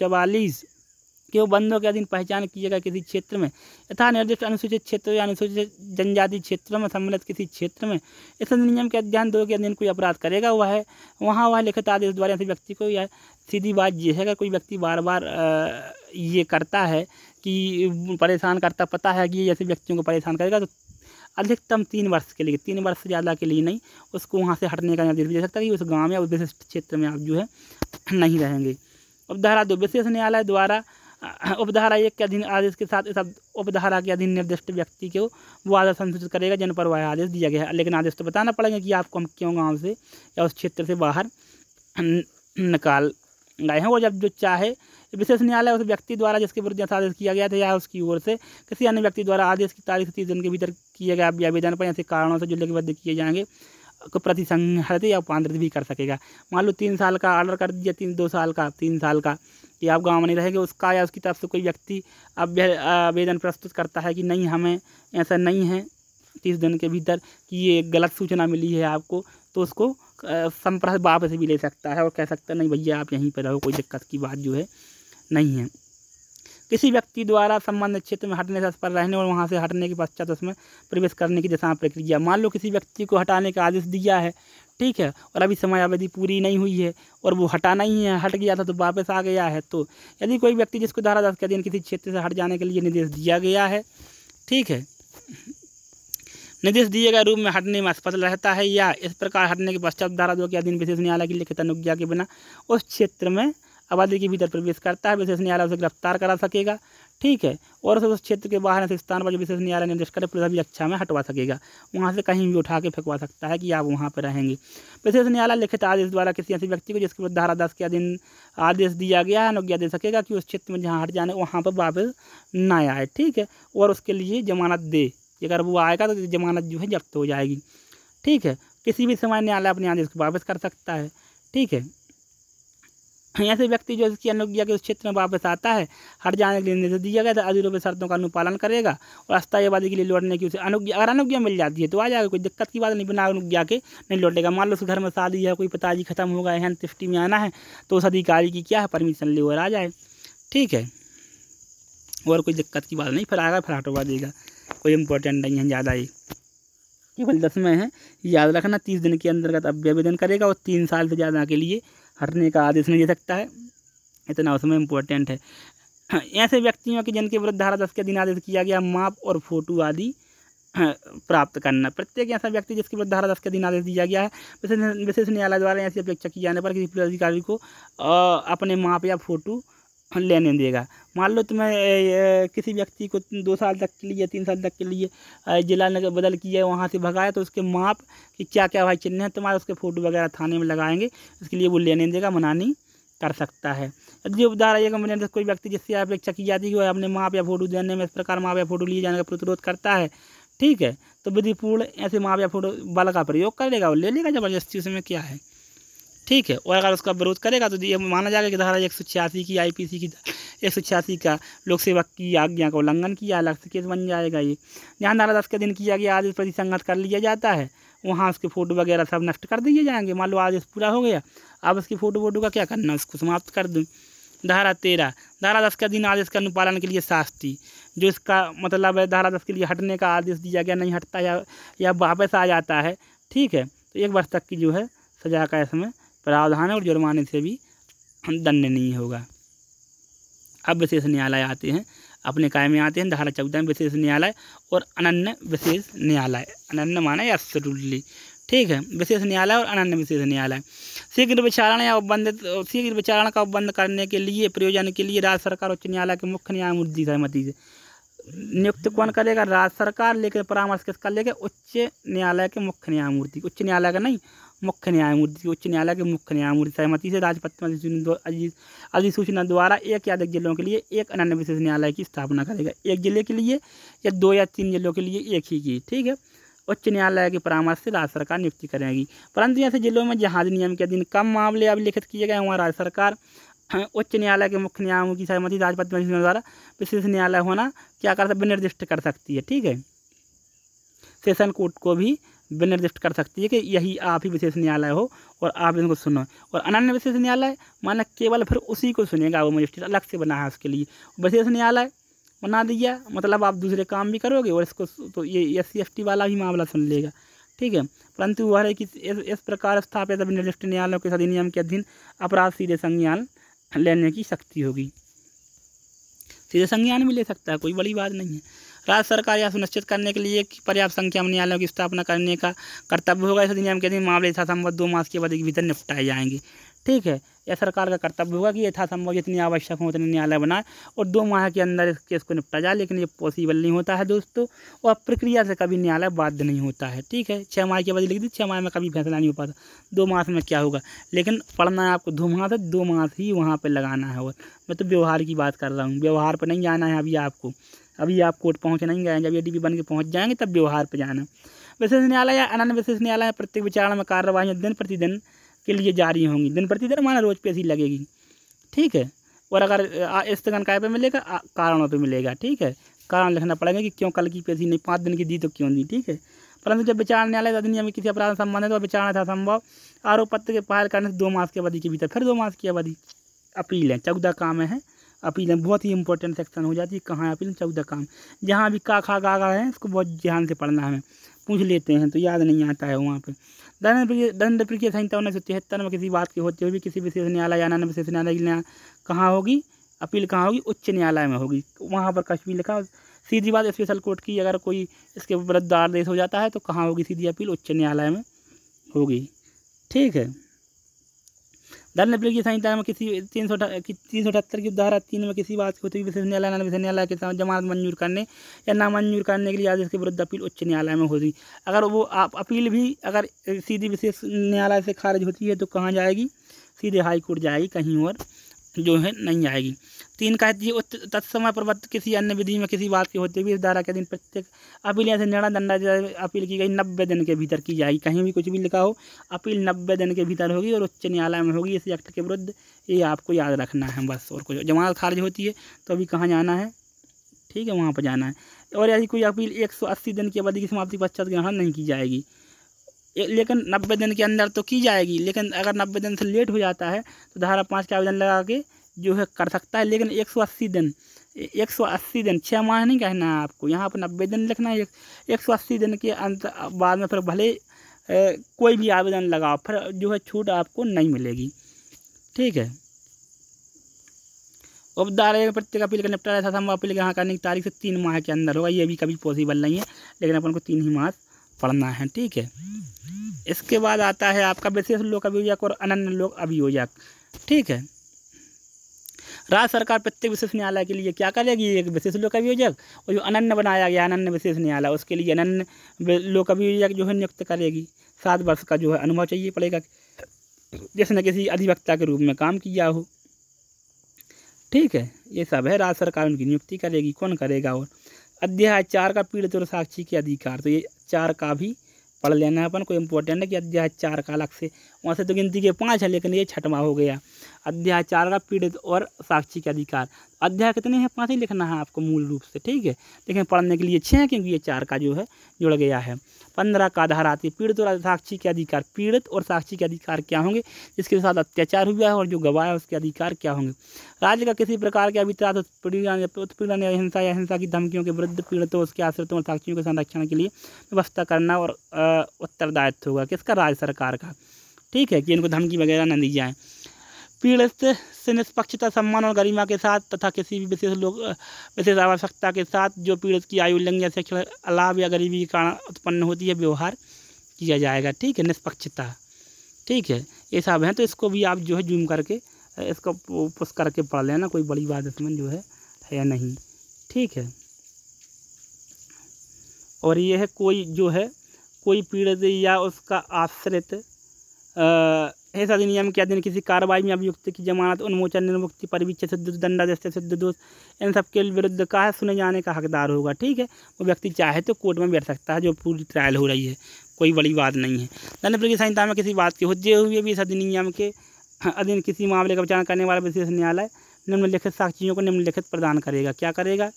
के बंदों के अधीन पहचान किए गए किसी क्षेत्र में यथा निर्दिष्ट अनुसूचित क्षेत्र या अनुसूचित जनजाति क्षेत्रों में सम्मिलित किसी क्षेत्र में इस अधिनियम के अध्ययन दो के अधीन कोई अपराध करेगा वह है वहाँ वह लिखित आदेश द्वारा ऐसे व्यक्ति को यह सीधी बात यह है अगर कोई व्यक्ति बार बार ये करता है कि परेशान करता पता है कि ऐसे व्यक्तियों को परेशान करेगा तो अधिकतम तीन वर्ष के लिए तीन वर्ष से ज़्यादा के लिए नहीं उसको वहाँ से हटने का निर्देश दे सकता है कि उस गाँव या उस विशिष्ट क्षेत्र में आप जो है नहीं रहेंगे उपधारा दो विशेष न्यायालय द्वारा उपधारा एक के अधीन आदेश के साथ इस उपधारा के अधीन निर्दिष्ट व्यक्ति को वो आदेश संसूचित करेगा जिन पर वह आदेश दिया गया है लेकिन आदेश तो बताना पड़ेगा कि आपको हम क्यों गाँव से या उस क्षेत्र से बाहर निकाल गए हैं और जब जो चाहे विशेष न्यायालय उस व्यक्ति द्वारा जिसके विरुद्ध आदेश किया गया था या उसकी ओर से किसी अन्य व्यक्ति द्वारा आदेश की तारीख तीस दिन के भीतर किए गए आवेदन पर ऐसे कारणों से जो लिखित किए जाएंगे को प्रतिसंहरित या उपांतरित भी कर सकेगा मान लो तीन साल का ऑर्डर कर दिया तीन दो साल का तीन साल का कि आप गांव में नहीं रहेंगे उसका या उसकी तरफ से कोई व्यक्ति अब आवेदन प्रस्तुत करता है कि नहीं हमें ऐसा नहीं है तीस दिन के भीतर कि ये गलत सूचना मिली है आपको तो उसको संप्रद बाप से भी ले सकता है और कह सकता है नहीं भैया आप यहीं पर रहो कोई दिक्कत की बात जो है नहीं है किसी व्यक्ति द्वारा संबंधित क्षेत्र में हटने से पर रहने और वहाँ से हटने के पश्चात उसमें प्रवेश करने की दिशा प्रक्रिया मान लो किसी व्यक्ति को हटाने का आदेश दिया है ठीक है और अभी समय अवधि पूरी नहीं हुई है और वो हटाना ही है हट गया था तो वापस आ गया है तो यदि कोई व्यक्ति जिसको धारा दस के अधीन किसी क्षेत्र से हट जाने के लिए निर्देश दिया गया है ठीक है निर्देश दिए गए रूप में हटने में असफल रहता है या इस प्रकार हटने के पश्चात धारा दो के अधीन विशेष न्यायालय की लिखित अनुज्ञा के बिना उस क्षेत्र में आबादी के भीतर प्रवेश करता है विशेष न्यायालय उसे गिरफ्तार करा सकेगा ठीक है और उसे उस क्षेत्र के बाहर ऐसे स्थान पर जो विशेष न्यायालय निर्देश करे पुलिस अभी अच्छा में हटवा सकेगा वहाँ से कहीं भी उठा के फेंकवा सकता है कि आप वहाँ पर रहेंगे विशेष न्यायालय लिखित आदेश द्वारा किसी ऐसे व्यक्ति को जिसके धारा दस के अधीन आदेश दिया गया है अनुज्ञा दे सकेगा कि उस क्षेत्र में जहाँ हट जाने वहाँ पर वापस ना आए ठीक है और उसके लिए जमानत दे अगर वो आएगा तो जमानत जो है जब्त हो जाएगी ठीक है किसी भी समय न्यायालय अपने आदेश को वापस कर सकता है ठीक है ऐसे व्यक्ति जो इसकी अनुज्ञा के उस क्षेत्र में वापस आता है हट जाने के लिए निर्देश दिया गया था अधिरोपित शर्तों का अनुपालन करेगा और अस्थायीवादी के लिए लौटने की उसे अनुज्ञा अगर अनुज्ञा मिल जाती है तो आ जाएगा कोई दिक्कत की बात नहीं बिना अनुज्ञा के नहीं लौटेगा मान लो उस घर में शादी है कोई पिताजी खत्म होगा एहन हैं में आना है तो उस अधिकारी की क्या है परमिशन ले और आ जाए ठीक है और कोई दिक्कत की बात नहीं फिर आएगा फिर हटवा देगा कोई इम्पोर्टेंट नहीं है ज़्यादा ही केवल दस में है याद रखना तीस दिन के अंतर्गत अब आवेदन करेगा और तीन साल से ज़्यादा के लिए हटने का आदेश नहीं दे सकता है इतना उसमें इम्पोर्टेंट है ऐसे व्यक्तियों के जिनके विरुद्ध धारा दस के दिन आदेश किया गया माप और फोटो आदि प्राप्त करना प्रत्येक ऐसा व्यक्ति जिसके विरुद्ध धारा दस के दिन आदेश दिया गया है विशेष न्यायालय द्वारा ऐसी अपेक्षा किए जाने पर किसी पुलिस अधिकारी को अपने माप या फोटो लेने देगा मान लो तुम्हें किसी व्यक्ति को दो साल तक के लिए तीन साल तक के लिए जिला नगर बदल किया वहाँ से भगाया तो उसके माप कि क्या क्या भाई चिन्ह है तुम्हारे उसके फ़ोटो वगैरह थाने में लगाएंगे इसके लिए वो लेने देगा मना नहीं कर सकता है यदि उपदार आएगा मैंने कोई व्यक्ति जिससे अपेक्षा की जाती है वह अपने माप या फोटो देने में इस प्रकार माप या फोटो लिए जाने का प्रतिरोध करता है ठीक है तो विधिपूर्ण ऐसे माप या फोटो बल का प्रयोग कर लेगा और ले लेगा जबरदस्ती उसमें क्या है ठीक है और अगर उसका विरोध करेगा तो ये माना जाएगा कि धारा एक सौ छियासी की आईपीसी की एक सौ छियासी का लोक सेवा की आज्ञा का उल्लंघन किया अलग से केस बन जाएगा ये जहाँ धारा दस के दिन किया गया आदेश प्रति संगत कर लिया जाता है वहाँ उसके फ़ोटो वगैरह सब नष्ट कर दिए जाएंगे मान लो आदेश पूरा हो गया अब उसकी फ़ोटो वोटो का क्या करना उसको समाप्त कर दूँ धारा तेरह धारा दस का दिन आदेश के अनुपालन के लिए शास्ती जो इसका मतलब है धारा दस के लिए हटने का आदेश दिया गया नहीं हटता या या वापस आ जाता है ठीक है तो एक वर्ष तक की जो है सजा का इसमें प्रावधान और जुर्माने से भी दंड नहीं होगा अब विशेष न्यायालय आते हैं अपने काय में आते हैं धारा चौदह में विशेष न्यायालय और अनन्य विशेष न्यायालय अनन्य माना या एब्सोल्युटली ठीक है विशेष न्यायालय और अनन्य विशेष न्यायालय शीघ्र विचारण या उपबंधित शीघ्र विचारण का उपबंध करने के लिए प्रयोजन के लिए राज्य सरकार उच्च न्यायालय के मुख्य न्यायमूर्ति सहमति से नियुक्त कौन करेगा राज्य सरकार लेकर परामर्श किसका लेकर उच्च न्यायालय के मुख्य न्यायमूर्ति उच्च न्यायालय का नहीं मुख्य न्यायमूर्ति उच्च न्यायालय के मुख्य न्यायमूर्ति सहमति से राजपत्र अधिसूचना द्वारा एक या अधिक जिलों के लिए एक अनन्य विशेष न्यायालय की स्थापना करेगा एक जिले के लिए या दो या तीन जिलों के लिए एक ही की ठीक है उच्च न्यायालय के परामर्श से राज्य सरकार नियुक्ति करेगी परंतु ऐसे जिलों में जहाज नियम के अधीन कम मामले अभिलिखित किए गए वहाँ राज्य सरकार उच्च न्यायालय के मुख्य न्यायालयों की सहमति राजपत्र द्वारा विशेष न्यायालय होना क्या कर विनिर्दिष्ट कर सकती है ठीक है सेशन कोर्ट को भी विनिर्दिष्ट कर सकती है कि यही आप ही विशेष न्यायालय हो और आप इनको सुनो और अनन्य विशेष न्यायालय माना केवल फिर उसी को सुनेगा वो मजिस्ट्रेट अलग से बना है उसके लिए विशेष न्यायालय बना दिया मतलब आप दूसरे काम भी करोगे और इसको तो ये एस सी वाला भी मामला सुन लेगा ठीक है परंतु वह है कि इस, इस प्रकार स्थापित निर्दिष्ट न्यायालयों के अधिनियम के अधीन अपराध सीधे संज्ञान लेने की शक्ति होगी सीधे संज्ञान भी ले सकता है कोई बड़ी बात नहीं है राज्य सरकार यह सुनिश्चित करने के लिए कि पर्याप्त संख्या में न्यायालयों की स्थापना करने का कर्तव्य होगा इस अधिनियम के अधिन मामले यथासंभव दो मास की अवधि के भीतर निपटाए जाएंगे ठीक है यह सरकार का कर्तव्य होगा कि यथासंभव जितनी आवश्यक हो उतने न्यायालय बनाए और दो माह के अंदर इस केस को निपटा जाए लेकिन ये पॉसिबल नहीं होता है दोस्तों और प्रक्रिया से कभी न्यायालय बाध्य नहीं होता है ठीक है छः माह की अवधि लिख दी छः माह में कभी फैसला नहीं हो पाता दो मास में क्या होगा लेकिन पढ़ना है आपको दो माह दो माह ही वहाँ पर लगाना है और मैं तो व्यवहार की बात कर रहा हूँ व्यवहार पर नहीं जाना है अभी आपको अभी आप कोर्ट पहुँच नहीं गए जब ये डी बन के पहुँच जाएंगे तब व्यवहार पर जाना विशेष न्यायालय या अनन्य विशेष न्यायालय प्रत्येक विचारण में कार्रवाइयाँ दिन प्रतिदिन के लिए जारी होंगी दिन प्रतिदिन माना रोज पेशी लगेगी ठीक है और अगर स्थगन काय पर मिलेगा कारणों पर मिलेगा ठीक है कारण लिखना पड़ेगा कि क्यों कल की पेशी नहीं पाँच दिन की दी तो क्यों दी ठीक है परंतु जब विचार न्यायालय अधिनियम में किसी अपराध संबंधित और विचारण था संभव आरोप पत्र के पहल करने से दो मास की अवधि के भीतर फिर दो मास की अवधि अपील है चौदह काम है अपील बहुत ही इंपॉर्टेंट सेक्शन हो जाती है कहाँ अपील चौदह काम जहाँ भी का खा गा है उसको बहुत ध्यान से पढ़ना है पूछ लेते हैं तो याद नहीं आता है वहाँ पर दंड दंड प्रक्रिया संहिता उन्नीस सौ तिहत्तर में किसी बात के होते हुए भी किसी विशेष न्यायालय या अन्य विशेष न्यायालय कहाँ होगी अपील कहाँ होगी उच्च न्यायालय में होगी वहाँ पर कश्मीर लिखा सीधी बात स्पेशल कोर्ट की अगर कोई इसके विरुद्ध आदेश हो जाता है तो कहाँ होगी सीधी अपील उच्च न्यायालय में होगी ठीक है दल अपील की संहिता में किसी तीन सौ तीन सौ अठहत्तर की धारा तीन में किसी बात की होती विशेष न्यायालय ना विशेष न्यायालय के साथ जमानत मंजूर करने या नामंजूर करने के लिए आदेश के विरुद्ध अपील उच्च न्यायालय में होगी अगर वो आप अपील भी अगर सीधी विशेष न्यायालय से खारिज होती है तो कहाँ जाएगी सीधे हाईकोर्ट जाएगी कहीं और जो है नहीं आएगी तीन का तत्समय प्रवृत्त किसी अन्य विधि में किसी बात के होते हुए इस धारा के दिन प्रत्येक अपील से निर्णय दंडा अपील की गई नब्बे दिन के भीतर की जाएगी कहीं भी कुछ भी लिखा हो अपील नब्बे दिन के भीतर होगी और उच्च न्यायालय में होगी इस एक्ट के विरुद्ध ये आपको याद रखना है बस और कुछ जमानत खारिज होती है तो अभी कहाँ जाना है ठीक है वहाँ पर जाना है और यदि कोई अपील एक सौ अस्सी दिन की अवधि की समाप्ति पश्चात ग्रहण नहीं की जाएगी लेकिन नब्बे दिन के अंदर तो की जाएगी लेकिन अगर नब्बे दिन से लेट हो जाता है तो धारा पाँच का आवेदन लगा के जो है कर सकता है लेकिन एक सौ अस्सी दिन एक सौ अस्सी दिन छः माह नहीं कहना है आपको यहाँ पर नब्बे दिन लिखना है एक सौ अस्सी दिन के अंत बाद में फिर भले ए, कोई भी आवेदन लगाओ फिर जो है छूट आपको नहीं मिलेगी ठीक है उपदार प्रत्येक अपील का रहता था अपील यहाँ करने की तारीख से तीन माह के अंदर होगा ये भी कभी पॉसिबल नहीं है लेकिन अपन को तीन ही माह पढ़ना है ठीक है इसके बाद आता है आपका विशेष लोक अभियोजक और अनन्य लोक अभियोजक ठीक है राज्य सरकार प्रत्येक विशेष न्यायालय के लिए क्या करेगी एक विशेष लोक अभियोजक और जो अनन्य बनाया गया अनन्य विशेष न्यायालय उसके लिए अनन्य लोक अभियोजक जो है नियुक्त करेगी सात वर्ष का जो है अनुभव चाहिए पड़ेगा जिसने किसी अधिवक्ता के रूप में काम किया हो ठीक है ये सब है राज्य सरकार उनकी नियुक्ति करेगी कौन करेगा और अध्याय चार का पीड़ित और साक्षी के अधिकार तो ये चार का भी पढ़ लेना है अपन को इम्पोर्टेंट है कि अध्याय चार का अलग से वहाँ से तो गिनती के पाँच है लेकिन ये छठवा हो गया अध्याचार का पीड़ित और साक्षी के अधिकार अध्याय कितने हैं पाँच ही लिखना है आपको मूल रूप से ठीक है लेकिन पढ़ने के लिए छः हैं क्योंकि ये चार का जो है जुड़ गया है पंद्रह का आधार आती है पीड़ित और साक्षी के अधिकार पीड़ित और साक्षी के अधिकार क्या होंगे जिसके साथ अत्याचार हुआ है और जो गवाह है उसके अधिकार क्या होंगे राज्य का किसी प्रकार के अभिचार उत्पीड़न या हिंसा या हिंसा की धमकियों के विरुद्ध पीड़ितों उसके आश्रितों और साक्षियों के संरक्षण के लिए व्यवस्था करना और उत्तरदायित्व होगा किसका राज्य सरकार का ठीक है कि इनको धमकी वगैरह न दी जाए पीड़ित से निष्पक्षता सम्मान और गरिमा के साथ तथा किसी भी विशेष लोग विशेष आवश्यकता के साथ जो पीड़ित की आयु लिंग या शिक्षण अलाभ या गरीबी के कारण उत्पन्न होती है व्यवहार किया जाएगा ठीक है निष्पक्षता ठीक है ये सब हैं तो इसको भी आप जो है जूम करके इसको पुष्ट करके पढ़ लेना कोई बड़ी बात इसमें जो है है नहीं ठीक है और ये है कोई जो है कोई पीड़ित या उसका आश्रित इस अधिनियम के अधीन किसी कार्रवाई में अभियुक्त की जमानत उन्मोचन निर्मुक्ति परिवीच्य सिद्ध दंडादेश सिद्ध दोष इन सब के विरुद्ध का है सुने जाने का हकदार होगा ठीक है वो व्यक्ति चाहे तो कोर्ट में बैठ सकता है जो पूरी ट्रायल हो रही है कोई बड़ी बात नहीं है दंड प्रति संहिता में किसी बात के हुए हुए भी इस अधिनियम के अधीन किसी मामले का विचार करने वाला विशेष न्यायालय निम्नलिखित साक्षियों को निम्नलिखित प्रदान करेगा क्या करेगा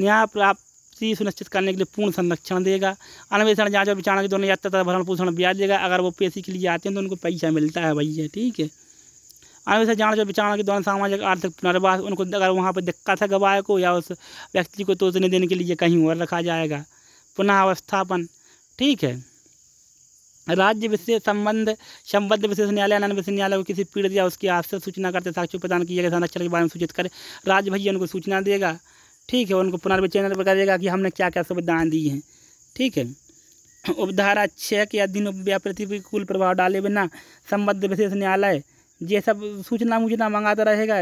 न्याय प्राप्त स्थिति सुनिश्चित करने के लिए पूर्ण संरक्षण देगा अन्वेषण जाँच और विचारण के दोनों यात्रा तथा भरण पोषण ब्याज देगा अगर वो पेशी के लिए आते हैं तो उनको पैसा मिलता है भैया ठीक है अन्वेषण जाँच और विचारण के दौरान सामाजिक आर्थिक पुनर्वास उनको अगर वहाँ पर दिक्कत है गवाह को या उस व्यक्ति को तो उतने दिन के लिए कहीं और रखा जाएगा पुनः अवस्थापन ठीक है राज्य विशेष संबंध संबद्ध विशेष न्यायालय अन्य विशेष न्यायालय को किसी पीड़ित या उसकी आश्रय सूचना करते साक्ष्य प्रदान किए गए संरक्षण के बारे में सूचित करें राज्य भैया उनको सूचना देगा ठीक है उनको पुनर्विचयन करेगा कि हमने क्या क्या सुविधाएँ दी हैं ठीक है उपधारा छः के अधीन व्यापृति पर कुल प्रभाव डाले बिना संबद्ध विशेष न्यायालय ये सब सूचना मूचना मंगाता रहेगा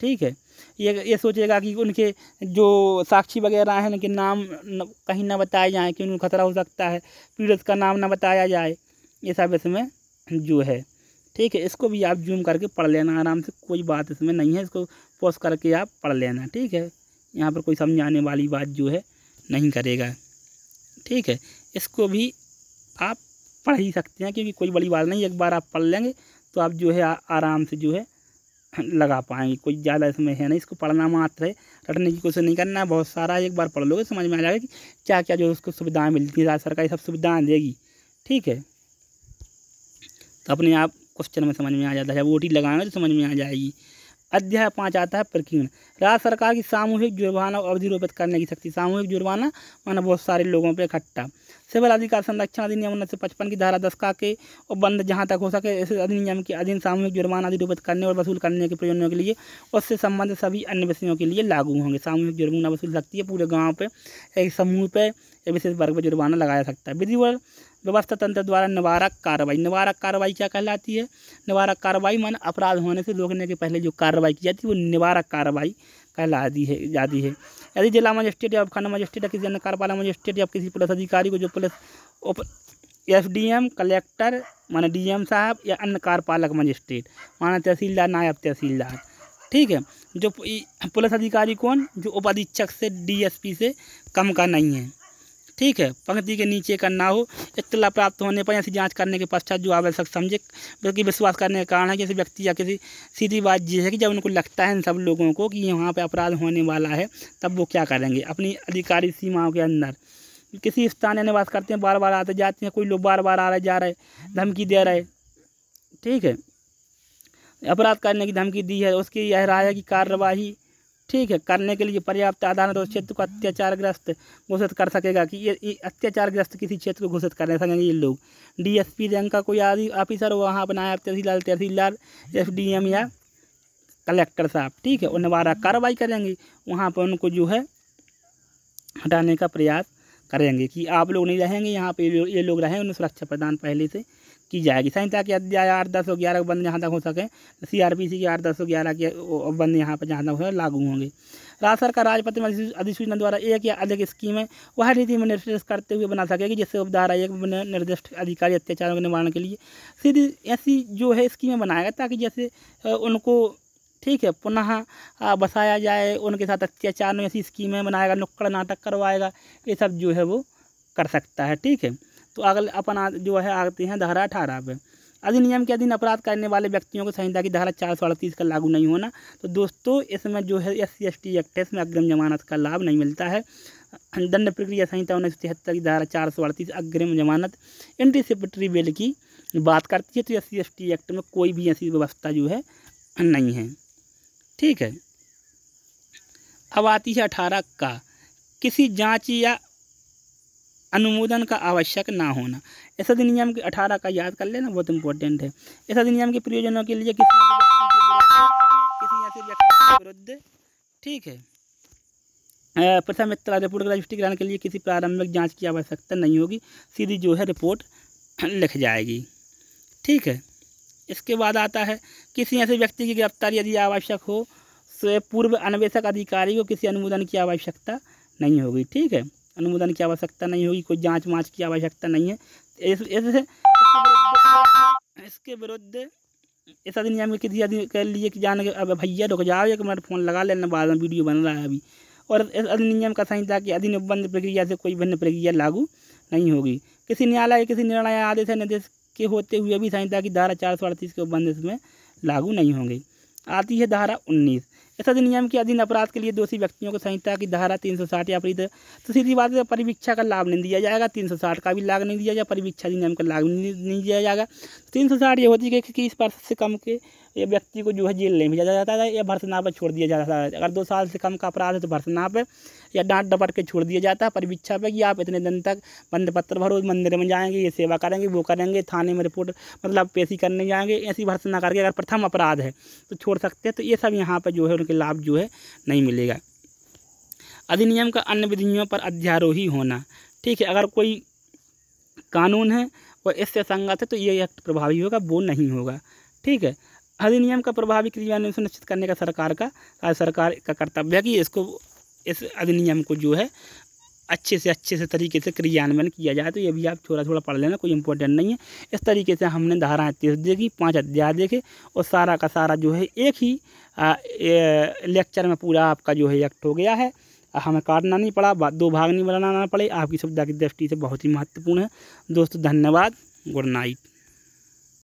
ठीक है ये ये सोचेगा कि उनके जो साक्षी वगैरह हैं उनके नाम न, कहीं ना बताए जाएँ कि उनको खतरा हो सकता है पीड़ित का नाम ना बताया जाए ये सब इसमें जो है ठीक है इसको भी आप जूम करके पढ़ लेना आराम से कोई बात इसमें नहीं है इसको पोस्ट करके आप पढ़ लेना ठीक है यहाँ पर कोई समझाने वाली बात जो है नहीं करेगा ठीक है इसको भी आप पढ़ ही सकते हैं क्योंकि कोई बड़ी बात नहीं एक बार आप पढ़ लेंगे तो आप जो है आ, आराम से जो है लगा पाएंगे कोई ज़्यादा इसमें है नहीं इसको पढ़ना मात्र है रटने की कोशिश नहीं करना बहुत सारा एक बार पढ़ लोगे समझ में आ जाएगा कि क्या क्या जो उसको सुविधाएँ मिलती हैं राज्य सरकार सब सुविधाएँ देगी ठीक है तो अपने आप क्वेश्चन में समझ में आ जाता है जब वोटी लगाएंगे तो समझ में आ जाएगी अध्याय पाँच आता है प्रकीर्ण राज्य सरकार की सामूहिक जुर्माना और अवधिरोपित करने की शक्ति सामूहिक जुर्माना माना बहुत सारे लोगों पर इकट्ठा सिविल अधिकार संरक्षण अधिनियम उन्नीस सौ पचपन की धारा दस का के और बंद जहाँ तक हो सके इस अधिनियम के अधीन सामूहिक जुर्माना अधिरोपित करने और वसूल करने के प्रयोजनों के लिए उससे संबंधित सभी अन्य विषयों के लिए लागू होंगे सामूहिक जुर्माना वसूल सकती है पूरे गाँव पर एक समूह पर एक विशेष वर्ग पर जुर्माना लगाया सकता है विधिवत व्यवस्था तंत्र द्वारा निवारक कार्रवाई निवारक कार्रवाई क्या कहलाती है निवारक कार्रवाई मान अपराध होने से रोकने के पहले जो कार्रवाई की जाती है वो निवारक कार्रवाई कहलाती है जाती है यदि जिला मजिस्ट्रेट या उपखंड मजिस्ट्रेट या किसी अन्य कार्यपालक मजिस्ट्रेट या किसी पुलिस अधिकारी को जो पुलिस उप एस कलेक्टर माना एम साहब या अन्य कार्यपालक मजिस्ट्रेट माना तहसीलदार नायब तहसीलदार ठीक है जो पुलिस अधिकारी कौन जो उप अधीक्षक से पी से कम का नहीं है ठीक है पंक्ति के नीचे करना हो इतला प्राप्त होने पर ऐसी जाँच करने के पश्चात जो आवश्यक समझे बल्कि विश्वास करने का कारण है किसी व्यक्ति या किसी सीधी बात यह है कि जब उनको लगता है इन सब लोगों को कि यहाँ पर अपराध होने वाला है तब वो क्या करेंगे अपनी अधिकारी सीमाओं के अंदर किसी स्थान या निवास करते हैं बार बार आते जाते हैं कोई लोग बार बार आ रहे जा रहे धमकी दे रहे ठीक है अपराध करने की धमकी दी है उसकी यह राय है कि कार्यवाही ठीक है करने के लिए पर्याप्त आधार है तो क्षेत्र को अत्याचारग्रस्त घोषित कर सकेगा कि ये अत्याचारग्रस्त किसी क्षेत्र को घोषित कर सकेंगे ये लोग डीएसपी रैंक का कोई आदि ऑफिसर हो वहाँ बनाया तहसीलदार तहसीलदार एस या कलेक्टर साहब ठीक है और निवारा कार्रवाई करेंगे वहाँ पर उनको जो है हटाने का प्रयास करेंगे कि आप लोग नहीं रहेंगे यहाँ पर ये लोग रहें उन्हें सुरक्षा प्रदान पहले से की जाएगी संहिता के अध्याय आठ दस और ग्यारह बंद जहाँ तक हो सके सी आर पी सी के आठ दस और ग्यारह के बंद यहाँ पर जहाँ तक हो सके लागू होंगे राज्य सरकार राजपत्र में अधिसूचना द्वारा एक या अधिक स्कीमें वह नीति में निर्देश करते हुए बना सकेगी जिससे उपधारा एक निर्दिष्ट अधिकारी अत्याचारों के निवारण के लिए सीधी ऐसी जो है स्कीमें बनाएगा ताकि जैसे उनको ठीक है पुनः बसाया जाए उनके साथ अत्याचार में ऐसी स्कीमें बनाएगा नुक्कड़ नाटक करवाएगा ये सब जो है वो कर सकता है ठीक है तो अगले अपन जो है आते हैं धारा अठारह पे अधिनियम के अधीन अपराध करने वाले व्यक्तियों को संहिता की धारा चार सौ अड़तीस का लागू नहीं होना तो दोस्तों इसमें जो है S C S T act इसमें अग्रिम जमानत का लाभ नहीं मिलता है दंड प्रक्रिया संहिता उन्नीस सौ तिहत्तर की धारा चार सौ अड़तीस अग्रिम जमानत एंटीसिपेटरी बिल की बात करती है तो S C S T act में कोई भी ऐसी व्यवस्था जो है नहीं है ठीक है अब आती है अठारह का किसी जांच या अनुमोदन का आवश्यक ना होना ऐसा अधिनियम के अठारह का याद कर लेना बहुत इंपॉर्टेंट है ऐसा अधिनियम के प्रयोजनों के लिए किसी किसी व्यक्ति के विरुद्ध ठीक है प्रथम रिपोर्ट का रजिस्ट्रीकरण के लिए किसी प्रारंभिक जांच की आवश्यकता नहीं होगी सीधी जो है रिपोर्ट लिख जाएगी ठीक है इसके बाद आता है किसी ऐसे व्यक्ति की गिरफ्तारी यदि आवश्यक हो तो पूर्व अन्वेषक अधिकारी को किसी अनुमोदन की आवश्यकता नहीं होगी ठीक है अनुमोदन की आवश्यकता नहीं होगी कोई जाँच वाँच की आवश्यकता नहीं है ऐसे इसके विरुद्ध इस अधिनियम में किसी आदमी के लिए कि जाने अब भैया रुक जाओ एक मिनट फ़ोन लगा लेना बाद में वीडियो बन रहा है अभी और इस अधिनियम का संहिता की अधिनिबंध प्रक्रिया से कोई भिन्न प्रक्रिया लागू नहीं होगी किसी न्यायालय किसी निर्णय आदेश निर्देश के होते हुए भी संहिता की धारा चार सौ अड़तीस के उपबंध इसमें लागू नहीं होंगे आती है धारा उन्नीस इस अधिनियम के अधीन अपराध के लिए दोषी व्यक्तियों को संहिता की धारा तीन सौ साठ या अपराध तो सीधी बात परिवीक्षा का लाभ नहीं दिया जाएगा तीन सौ साठ का भी लाभ नहीं दिया जाएगा परिवीक्षा अधिनियम का लाभ नहीं दिया जाएगा तो तीन सौ साठ ये होती है कि इस वर्ष से कम के ये व्यक्ति को जो है जेल नहीं भेजा जाता है या भर्सना पर छोड़ दिया जाता है अगर दो साल से कम का अपराध है तो भर्सना पर या डांट डपट के छोड़ दिया जाता है परिवीक्षा पर कि आप इतने दिन तक बंद पत्र भरो मंदिर में जाएंगे ये सेवा करेंगे वो करेंगे थाने में रिपोर्ट मतलब पेशी करने जाएंगे ऐसी भर्सना करके अगर प्रथम अपराध है तो छोड़ सकते हैं तो ये सब यहाँ पर जो है उनके लाभ जो है नहीं मिलेगा अधिनियम का अन्य विधियों पर अध्यारोही होना ठीक है अगर कोई कानून है वो इससे संगत है तो ये एक्ट प्रभावी होगा वो नहीं होगा ठीक है अधिनियम का प्रभावी क्रियान्वयन सुनिश्चित करने का सरकार का राज्य सरकार का कर्तव्य है कि इसको इस अधिनियम को जो है अच्छे से अच्छे से तरीके से क्रियान्वयन किया जाए तो ये भी आप थोड़ा थोड़ा पढ़ लेना कोई इंपॉर्टेंट नहीं है इस तरीके से हमने धारा तीस देखी पांच अध्याय देखे और सारा का सारा जो है एक ही लेक्चर में पूरा आपका जो है एक्ट हो गया है हमें काटना नहीं पड़ा दो भाग नहीं बनाना पड़े आपकी सुविधा की दृष्टि से बहुत ही महत्वपूर्ण है दोस्तों धन्यवाद गुड नाइट